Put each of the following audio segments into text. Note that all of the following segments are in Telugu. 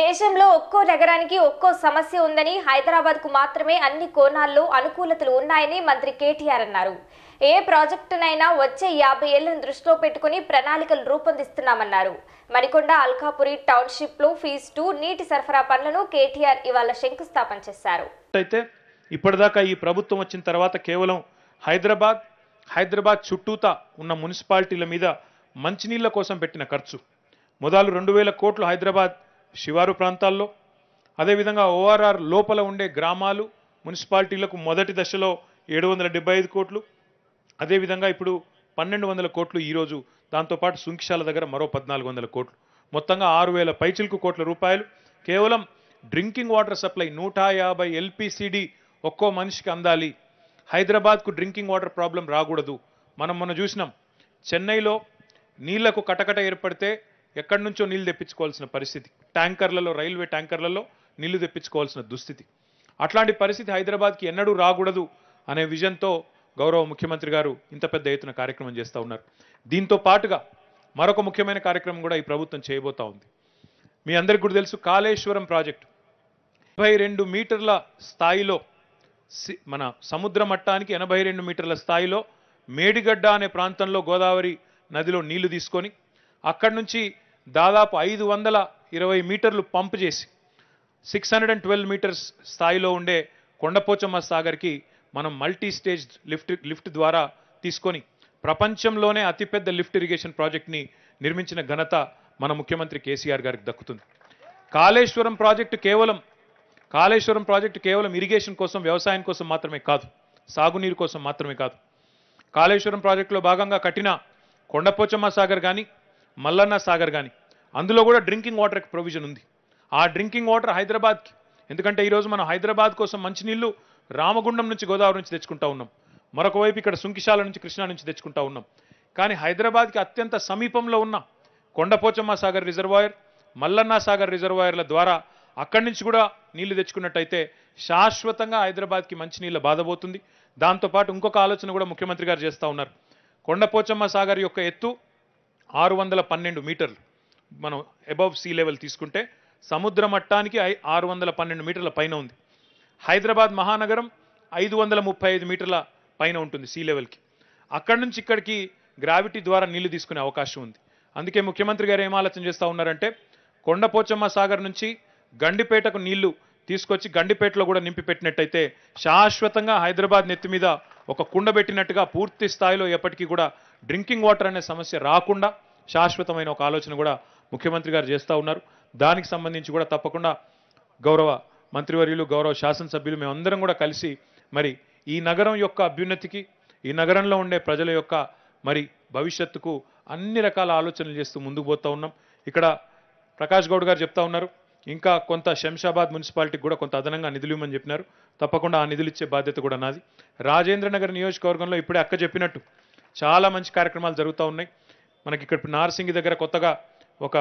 దేశంలో ఒక్కో నగరానికి ఒక్కో సమస్య ఉందని హైదరాబాద్ కు మాత్రమే అన్ని కోణాల్లో అనుకూలతలు ఉన్నాయని మంత్రి కేటీఆర్ అన్నారు ఏ ప్రాజెక్టునైనా వచ్చే యాభై ఏళ్లను దృష్టిలో పెట్టుకుని ప్రణాళికలు రూపొందిస్తున్నామన్నారు మణికొండ అల్కాపురి టౌన్షిప్ లో ఫీజ్ టూ నీటి సరఫరా పనులను కేటీఆర్ ఇవాళ శంకుస్థాపన చేశారు అయితే ఇప్పటిదాకా ఈ ప్రభుత్వం వచ్చిన తర్వాత కేవలం హైదరాబాద్ హైదరాబాద్ చుట్టూతా ఉన్న మున్సిపాలిటీల మీద మంచినీళ్ల కోసం పెట్టిన ఖర్చు మొదలు రెండు వేల కోట్లు హైదరాబాద్ శివారు ప్రాంతాల్లో అదేవిధంగా ఓఆర్ఆర్ లోపల ఉండే గ్రామాలు మున్సిపాలిటీలకు మొదటి దశలో ఏడు వందల డెబ్బై ఐదు కోట్లు అదేవిధంగా ఇప్పుడు పన్నెండు వందల కోట్లు ఈరోజు దాంతోపాటు సుంకిశాల దగ్గర మరో పద్నాలుగు వందల కోట్లు మొత్తంగా ఆరు వేల పైచిల్కు కోట్ల రూపాయలు కేవలం డ్రింకింగ్ వాటర్ సప్లై నూట యాభై ఎల్పిసిడి ఒక్కో మనిషికి అందాలి హైదరాబాద్కు డ్రింకింగ్ వాటర్ ప్రాబ్లం రాకూడదు మనం మొన్న చూసినాం చెన్నైలో నీళ్లకు కటకట ఏర్పడితే ఎక్కడి నుంచో నీళ్లు తెప్పించుకోవాల్సిన పరిస్థితి ట్యాంకర్లలో రైల్వే ట్యాంకర్లలో నీళ్లు తెప్పించుకోవాల్సిన దుస్థితి అట్లాంటి పరిస్థితి హైదరాబాద్కి ఎన్నడూ రాకూడదు అనే విజన్తో గౌరవ ముఖ్యమంత్రి గారు ఇంత పెద్ద ఎత్తున కార్యక్రమం చేస్తూ ఉన్నారు దీంతో పాటుగా మరొక ముఖ్యమైన కార్యక్రమం కూడా ఈ ప్రభుత్వం చేయబోతా ఉంది మీ అందరికి కూడా తెలుసు కాళేశ్వరం ప్రాజెక్టు ఎనభై రెండు మీటర్ల స్థాయిలో మన సముద్ర మట్టానికి ఎనభై రెండు మీటర్ల స్థాయిలో మేడిగడ్డ అనే ప్రాంతంలో గోదావరి నదిలో నీళ్లు తీసుకొని అక్కడి నుంచి దాదాపు ఐదు వందల ఇరవై మీటర్లు పంప్ చేసి six hundred and twelve metres స్థాయిలో ఉండే కొండపోచమ్మ సాగర్కి మనం మల్టీ స్టేజ్ లిఫ్ట్ లిఫ్ట్ ద్వారా తీసుకొని ప్రపంచంలోనే అతిపెద్ద లిఫ్ట్ ఇరిగేషన్ ప్రాజెక్ట్ని నిర్మించిన ఘనత మన ముఖ్యమంత్రి కేసీఆర్ గారికి దక్కుతుంది కాళేశ్వరం ప్రాజెక్టు కేవలం కాళేశ్వరం ప్రాజెక్టు కేవలం ఇరిగేషన్ కోసం వ్యవసాయం కోసం మాత్రమే కాదు సాగునీరు కోసం మాత్రమే కాదు కాళేశ్వరం ప్రాజెక్టులో భాగంగా కట్టిన కొండపోచమ్మ సాగర్ కానీ మల్లన్న సాగర్ కానీ అందులో కూడా డ్రింకింగ్ వాటర్కి ప్రొవిజన్ ఉంది ఆ డ్రింకింగ్ వాటర్ హైదరాబాద్కి ఎందుకంటే ఈరోజు మనం హైదరాబాద్ కోసం మంచినీళ్ళు రామగుండం నుంచి గోదావరి నుంచి తెచ్చుకుంటా ఉన్నాం మరొక వైపు ఇక్కడ సుంకిశాల నుంచి కృష్ణా నుంచి తెచ్చుకుంటా ఉన్నాం కానీ హైదరాబాద్కి అత్యంత సమీపంలో ఉన్న కొండపోచమ్మ సాగర్ రిజర్వాయర్ మల్లన్న సాగర్ రిజర్వాయర్ల ద్వారా అక్కడి నుంచి కూడా నీళ్లు తెచ్చుకున్నట్టయితే శాశ్వతంగా హైదరాబాద్కి మంచినీళ్ళ బాధపోతుంది దాంతోపాటు ఇంకొక ఆలోచన కూడా ముఖ్యమంత్రి గారు చేస్తూ ఉన్నారు కొండపోచమ్మ సాగర్ యొక్క ఎత్తు ఆరు వందల పన్నెండు మీటర్లు మనం అబవ్ సీ లెవెల్ తీసుకుంటే సముద్ర మట్టానికి ఆరు వందల పన్నెండు మీటర్ల పైన ఉంది హైదరాబాద్ మహానగరం ఐదు వందల ముప్పై ఐదు మీటర్ల పైన ఉంటుంది సీ లెవెల్కి అక్కడి నుంచి ఇక్కడికి గ్రావిటీ ద్వారా నీళ్లు తీసుకునే అవకాశం ఉంది అందుకే ముఖ్యమంత్రి గారు ఏం ఆలోచన చేస్తూ ఉన్నారంటే కొండపోచమ్మ సాగర్ నుంచి గండిపేటకు నీళ్లు తీసుకొచ్చి గండిపేటలో కూడా నింపిపెట్టినట్టయితే శాశ్వతంగా హైదరాబాద్ నెత్తి మీద ఒక కుండ పెట్టినట్టుగా పూర్తి స్థాయిలో ఎప్పటికీ కూడా డ్రింకింగ్ వాటర్ అనే సమస్య రాకుండా శాశ్వతమైన ఒక ఆలోచన కూడా ముఖ్యమంత్రి గారు చేస్తూ ఉన్నారు దానికి సంబంధించి కూడా తప్పకుండా గౌరవ మంత్రివర్యులు గౌరవ శాసనసభ్యులు మేమందరం కూడా కలిసి మరి ఈ నగరం యొక్క అభ్యున్నతికి ఈ నగరంలో ఉండే ప్రజల యొక్క మరి భవిష్యత్తుకు అన్ని రకాల ఆలోచనలు చేస్తూ ముందుకు పోతూ ఉన్నాం ఇక్కడ ప్రకాష్ గౌడ్ గారు చెప్తా ఉన్నారు ఇంకా కొంత శంషాబాద్ మున్సిపాలిటీకి కూడా కొంత అదనంగా నిధులు ఇవ్వమని చెప్పినారు తప్పకుండా ఆ నిధులు ఇచ్చే బాధ్యత కూడా నాది రాజేంద్ర నగర్ నియోజకవర్గంలో ఇప్పుడే అక్క చెప్పినట్టు చాలా మంచి కార్యక్రమాలు జరుగుతూ ఉన్నాయి మనకి ఇక్కడ నార్సింగ్ దగ్గర కొత్తగా ఒక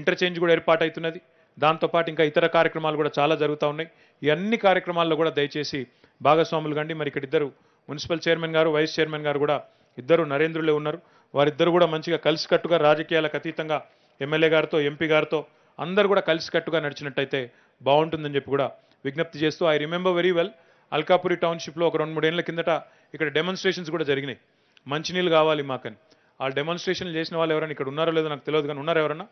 ఇంటర్చేంజ్ కూడా ఏర్పాటవుతున్నది దాంతోపాటు ఇంకా ఇతర కార్యక్రమాలు కూడా చాలా జరుగుతూ ఉన్నాయి ఈ అన్ని కార్యక్రమాల్లో కూడా దయచేసి భాగస్వాములు కండి మరి ఇక్కడ ఇద్దరు మున్సిపల్ చైర్మన్ గారు వైస్ చైర్మన్ గారు కూడా ఇద్దరు నరేంద్రులే ఉన్నారు వారిద్దరు కూడా మంచిగా కలిసికట్టుగా రాజకీయాలకు అతీతంగా ఎమ్మెల్యే గారితో ఎంపీ గారితో అందరు కూడా కలిసికట్టుగా నడిచినట్టయితే బాగుంటుందని చెప్పి కూడా విజ్ఞప్తి చేస్తూ I remember very well Alkapuri టౌన్షిప్లో ఒక రెండు మూడేళ్ల కిందట ఇక్కడ డెమోన్స్ట్రేషన్స్ కూడా జరిగినాయి మంచినీళ్ళు కావాలి మాకని ఆ డెమాన్స్ట్రేషన్లు చేసిన వాళ్ళు ఎవరైనా ఇక్కడ ఉన్నారో లేదో నాకు తెలియదు కానీ ఉన్నారు ఎవరన్నా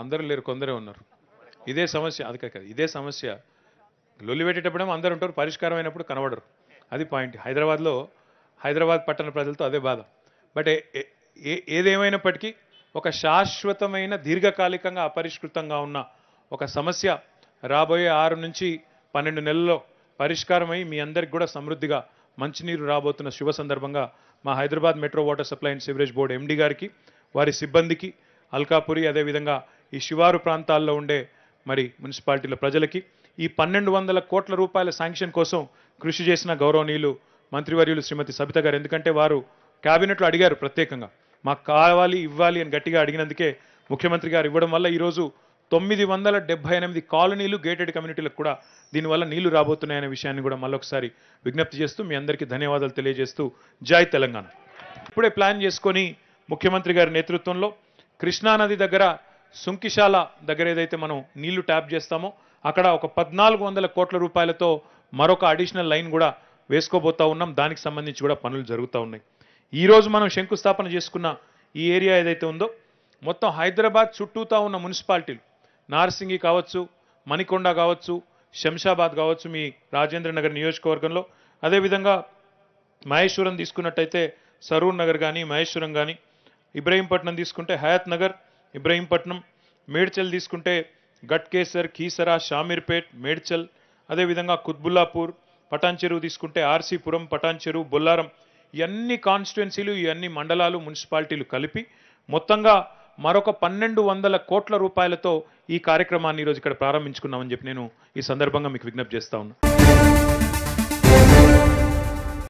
అందరూ లేరు కొందరే ఉన్నారు ఇదే సమస్య అది కాదు ఇదే సమస్య లొల్లి పెట్టేటప్పుడేమో అందరు ఉంటారు పరిష్కారం అయినప్పుడు కనబడరు అది పాయింట్ హైదరాబాద్లో హైదరాబాద్ పట్టణ ప్రజలతో అదే బాధ బట్ ఏదేమైనప్పటికీ ఒక శాశ్వతమైన దీర్ఘకాలికంగా అపరిష్కృతంగా ఉన్న ఒక సమస్య రాబోయే ఆరు నుంచి పన్నెండు నెలల్లో పరిష్కారమై మీ అందరికి కూడా సమృద్ధిగా మంచినీరు రాబోతున్న శుభ సందర్భంగా మా Hyderabad metro water supply and sewerage board MD గారికి వారి సిబ్బందికి అల్కాపురి అదేవిధంగా ఈ శివారు ప్రాంతాల్లో ఉండే మరి మున్సిపాలిటీల ప్రజలకి ఈ పన్నెండు వందల కోట్ల రూపాయల శాంక్షన్ కోసం కృషి చేసిన గౌరవనీయులు మంత్రివర్యులు శ్రీమతి సబిత గారు ఎందుకంటే వారు కేబినెట్లో అడిగారు ప్రత్యేకంగా మాకు కావాలి ఇవ్వాలి అని గట్టిగా అడిగినందుకే ముఖ్యమంత్రి గారు ఇవ్వడం వల్ల ఈరోజు తొమ్మిది వందల డెబ్బై ఎనిమిది కాలనీలు గేటెడ్ కమ్యూనిటీలకు కూడా దీనివల్ల నీళ్లు రాబోతున్నాయనే విషయాన్ని కూడా మళ్ళొకసారి విజ్ఞప్తి చేస్తూ మీ అందరికీ ధన్యవాదాలు తెలియజేస్తూ జాయ్ తెలంగాణ ఇప్పుడే ప్లాన్ చేసుకొని ముఖ్యమంత్రి గారి నేతృత్వంలో కృష్ణానది దగ్గర సుంకిశాల దగ్గర ఏదైతే మనం నీళ్లు ట్యాప్ చేస్తామో అక్కడ ఒక పద్నాలుగు వందల కోట్ల రూపాయలతో మరొక అడిషనల్ లైన్ కూడా వేసుకోబోతా ఉన్నాం దానికి సంబంధించి కూడా పనులు జరుగుతూ ఉన్నాయి ఈరోజు మనం శంకుస్థాపన చేసుకున్న ఈ ఏరియా ఏదైతే ఉందో మొత్తం హైదరాబాద్ చుట్టూతా ఉన్న మున్సిపాలిటీలు నార్సింగి కావచ్చు మణికొండ కావచ్చు శంషాబాద్ కావచ్చు మీ రాజేంద్ర నగర్ నియోజకవర్గంలో అదేవిధంగా మహేశ్వరం తీసుకున్నట్టయితే సరూర్ నగర్ కానీ మహేశ్వరం కానీ ఇబ్రహీంపట్నం తీసుకుంటే హయాత్ నగర్ ఇబ్రహీంపట్నం మేడ్చల్ తీసుకుంటే గట్కేసర్ కీసరా షామీర్పేట్ మేడ్చల్ అదేవిధంగా కుత్బుల్లాపూర్ పటాన్ చెరువు తీసుకుంటే ఆర్సీపురం పటాన్ చెరువు బొల్లారం ఇవన్నీ కాన్స్టిట్యున్సీలు ఇవన్నీ మండలాలు మున్సిపాలిటీలు కలిపి మొత్తంగా మరొక పన్నెండు వందల కోట్ల రూపాయలతో ఈ కార్యక్రమాన్ని ఈరోజు ఇక్కడ ప్రారంభించుకున్నామని చెప్పి నేను ఈ సందర్భంగా మీకు విజ్ఞప్తి చేస్తా ఉన్నా